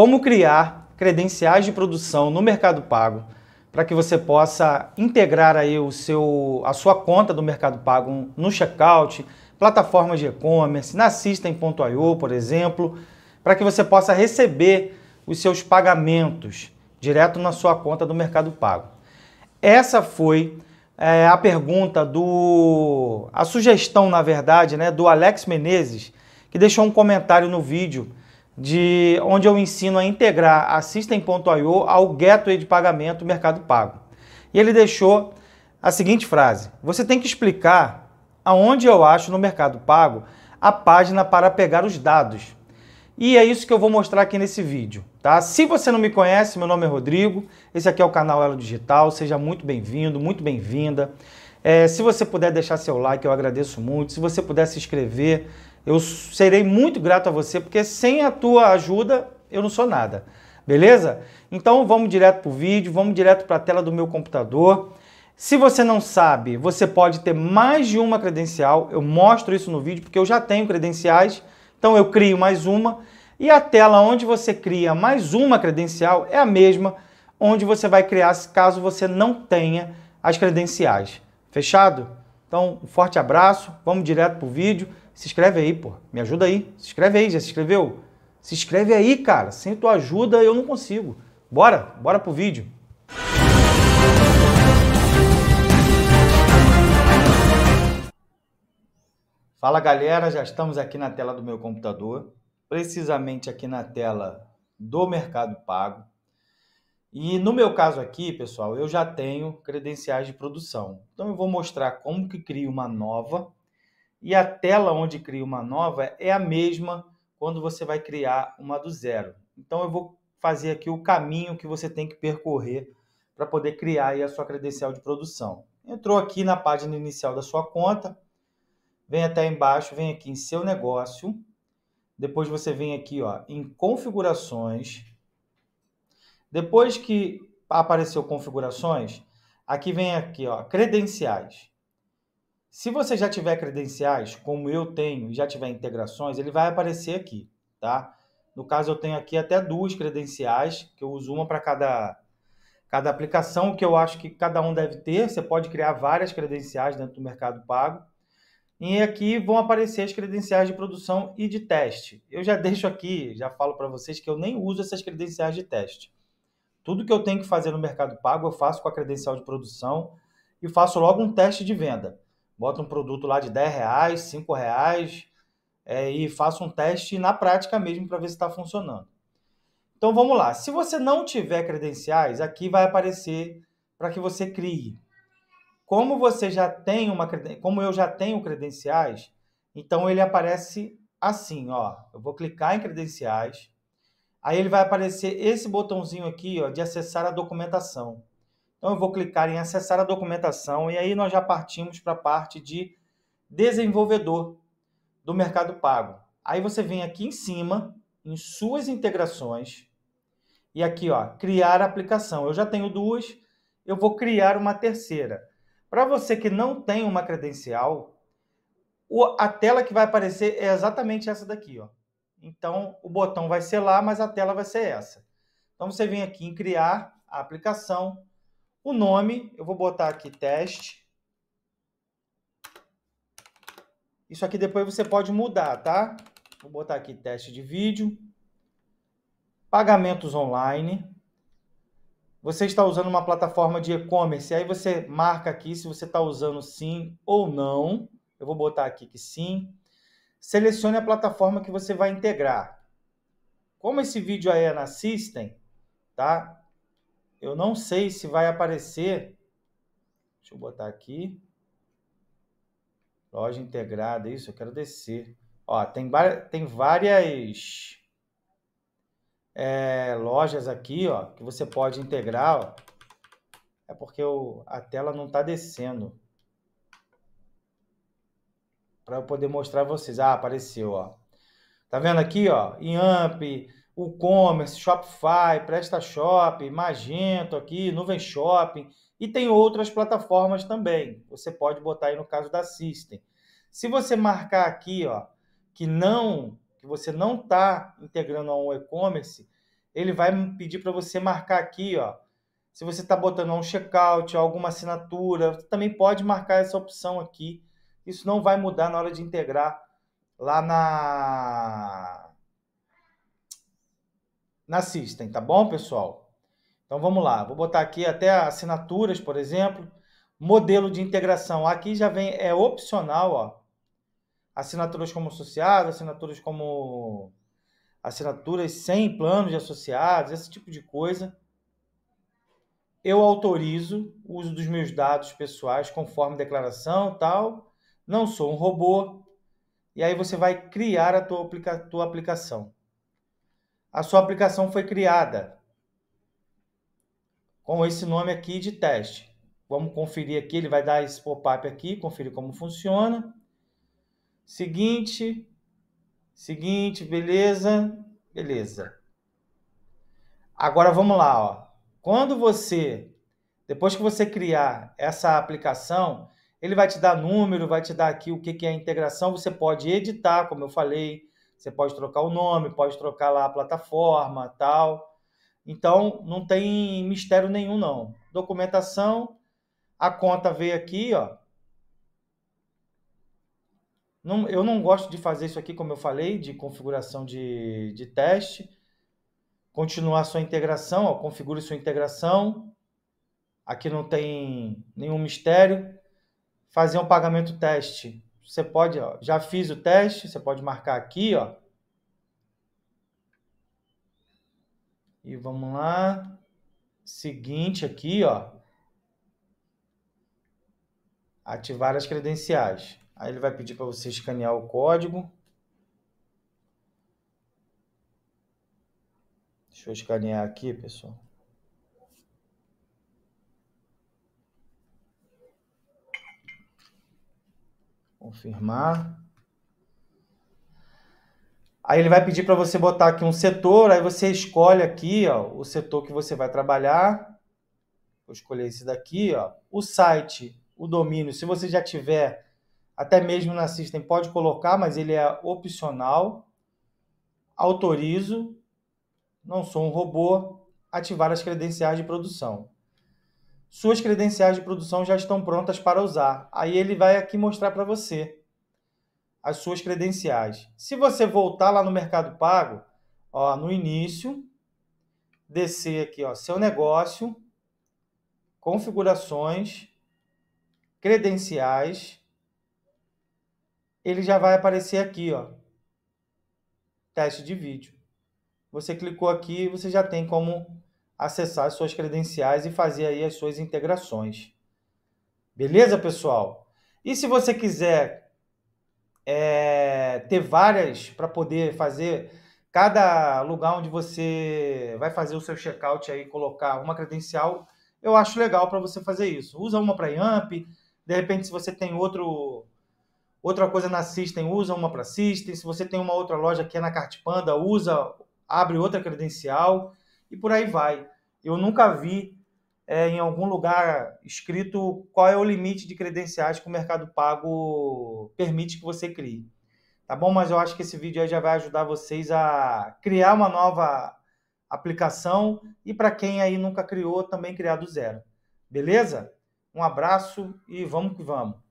como criar credenciais de produção no Mercado Pago para que você possa integrar aí o seu, a sua conta do Mercado Pago no checkout, plataformas de e-commerce, na System.io, por exemplo, para que você possa receber os seus pagamentos direto na sua conta do Mercado Pago. Essa foi é, a pergunta do. a sugestão, na verdade, né, do Alex Menezes, que deixou um comentário no vídeo de onde eu ensino a integrar a System.io ao gateway de pagamento Mercado Pago. E ele deixou a seguinte frase: Você tem que explicar aonde eu acho no Mercado Pago a página para pegar os dados. E é isso que eu vou mostrar aqui nesse vídeo, tá? Se você não me conhece, meu nome é Rodrigo, esse aqui é o canal Elo Digital, seja muito bem-vindo, muito bem-vinda. É, se você puder deixar seu like, eu agradeço muito. Se você puder se inscrever, eu serei muito grato a você, porque sem a tua ajuda eu não sou nada. Beleza? Então vamos direto para o vídeo, vamos direto para a tela do meu computador. Se você não sabe, você pode ter mais de uma credencial. Eu mostro isso no vídeo porque eu já tenho credenciais, então eu crio mais uma. E a tela onde você cria mais uma credencial é a mesma onde você vai criar caso você não tenha as credenciais. Fechado? Então, um forte abraço, vamos direto para o vídeo. Se inscreve aí, pô. Me ajuda aí. Se inscreve aí, já se inscreveu? Se inscreve aí, cara. Sem tua ajuda eu não consigo. Bora, bora pro vídeo. Fala galera, já estamos aqui na tela do meu computador, precisamente aqui na tela do Mercado Pago. E no meu caso aqui, pessoal, eu já tenho credenciais de produção. Então eu vou mostrar como que cria uma nova e a tela onde cria uma nova é a mesma quando você vai criar uma do zero. Então eu vou fazer aqui o caminho que você tem que percorrer para poder criar a sua credencial de produção. Entrou aqui na página inicial da sua conta, vem até embaixo, vem aqui em seu negócio, depois você vem aqui ó, em configurações. Depois que apareceu configurações, aqui vem aqui ó, credenciais. Se você já tiver credenciais, como eu tenho, e já tiver integrações, ele vai aparecer aqui, tá? No caso, eu tenho aqui até duas credenciais, que eu uso uma para cada, cada aplicação, que eu acho que cada um deve ter. Você pode criar várias credenciais dentro do Mercado Pago. E aqui vão aparecer as credenciais de produção e de teste. Eu já deixo aqui, já falo para vocês que eu nem uso essas credenciais de teste. Tudo que eu tenho que fazer no Mercado Pago, eu faço com a credencial de produção e faço logo um teste de venda bota um produto lá de 10 reais, 5 reais é, e faça um teste na prática mesmo para ver se está funcionando. Então vamos lá. Se você não tiver credenciais, aqui vai aparecer para que você crie. Como você já tem uma como eu já tenho credenciais, então ele aparece assim, ó. Eu vou clicar em credenciais. Aí ele vai aparecer esse botãozinho aqui, ó, de acessar a documentação. Então eu vou clicar em acessar a documentação e aí nós já partimos para a parte de desenvolvedor do Mercado Pago. Aí você vem aqui em cima, em suas integrações, e aqui ó, criar aplicação. Eu já tenho duas, eu vou criar uma terceira. Para você que não tem uma credencial, a tela que vai aparecer é exatamente essa daqui, ó. Então o botão vai ser lá, mas a tela vai ser essa. Então você vem aqui em criar a aplicação, o nome, eu vou botar aqui teste. Isso aqui depois você pode mudar, tá? Vou botar aqui teste de vídeo. Pagamentos online. Você está usando uma plataforma de e-commerce, aí você marca aqui se você está usando sim ou não. Eu vou botar aqui que sim. Selecione a plataforma que você vai integrar. Como esse vídeo aí é na System, tá? Eu não sei se vai aparecer. Deixa eu botar aqui. Loja integrada, isso, eu quero descer. Ó, tem, tem várias é, lojas aqui, ó, que você pode integrar, ó. É porque eu, a tela não está descendo. Para eu poder mostrar a vocês. Ah, apareceu, ó. Tá vendo aqui, ó? amp e-commerce, Shopify, PrestaShop, Magento aqui, Nuvem Shopping e tem outras plataformas também. Você pode botar aí no caso da System. Se você marcar aqui, ó, que não, que você não está integrando a um e-commerce, ele vai pedir para você marcar aqui, ó. Se você está botando um checkout, alguma assinatura, você também pode marcar essa opção aqui. Isso não vai mudar na hora de integrar lá na na System, tá bom, pessoal? Então vamos lá, vou botar aqui até assinaturas, por exemplo, modelo de integração. Aqui já vem, é opcional, ó. Assinaturas como associado, assinaturas como assinaturas sem planos de associados, esse tipo de coisa. Eu autorizo o uso dos meus dados pessoais conforme declaração, tal. Não sou um robô. E aí você vai criar a tua, aplica tua aplicação a sua aplicação foi criada com esse nome aqui de teste. Vamos conferir aqui, ele vai dar esse pop-up aqui, conferir como funciona. Seguinte, seguinte, beleza, beleza. Agora vamos lá, ó. Quando você, depois que você criar essa aplicação, ele vai te dar número, vai te dar aqui o que, que é a integração, você pode editar, como eu falei, você pode trocar o nome, pode trocar lá a plataforma, tal. Então, não tem mistério nenhum, não. Documentação, a conta veio aqui, ó. Não, eu não gosto de fazer isso aqui, como eu falei, de configuração de, de teste. Continuar sua integração, ó, configure sua integração. Aqui não tem nenhum mistério. Fazer um pagamento teste você pode, ó, já fiz o teste, você pode marcar aqui, ó. E vamos lá. Seguinte aqui, ó. Ativar as credenciais. Aí ele vai pedir para você escanear o código. Deixa eu escanear aqui, pessoal. Confirmar. Aí ele vai pedir para você botar aqui um setor, aí você escolhe aqui ó, o setor que você vai trabalhar. Vou escolher esse daqui, ó. O site, o domínio, se você já tiver, até mesmo na System, pode colocar, mas ele é opcional. Autorizo, não sou um robô, ativar as credenciais de produção suas credenciais de produção já estão prontas para usar. Aí ele vai aqui mostrar para você as suas credenciais. Se você voltar lá no Mercado Pago, ó, no início, descer aqui, ó, seu negócio, configurações, credenciais, ele já vai aparecer aqui, ó, teste de vídeo. Você clicou aqui, você já tem como acessar as suas credenciais e fazer aí as suas integrações. Beleza, pessoal? E se você quiser é, ter várias para poder fazer cada lugar onde você vai fazer o seu checkout aí, colocar uma credencial, eu acho legal para você fazer isso. Usa uma para IAMP, de repente se você tem outro outra coisa na System, usa uma para System, se você tem uma outra loja que é na Cartpanda, usa, abre outra credencial e por aí vai. Eu nunca vi é, em algum lugar escrito qual é o limite de credenciais que o Mercado Pago permite que você crie. Tá bom? Mas eu acho que esse vídeo aí já vai ajudar vocês a criar uma nova aplicação e para quem aí nunca criou, também criar do zero. Beleza? Um abraço e vamos que vamos.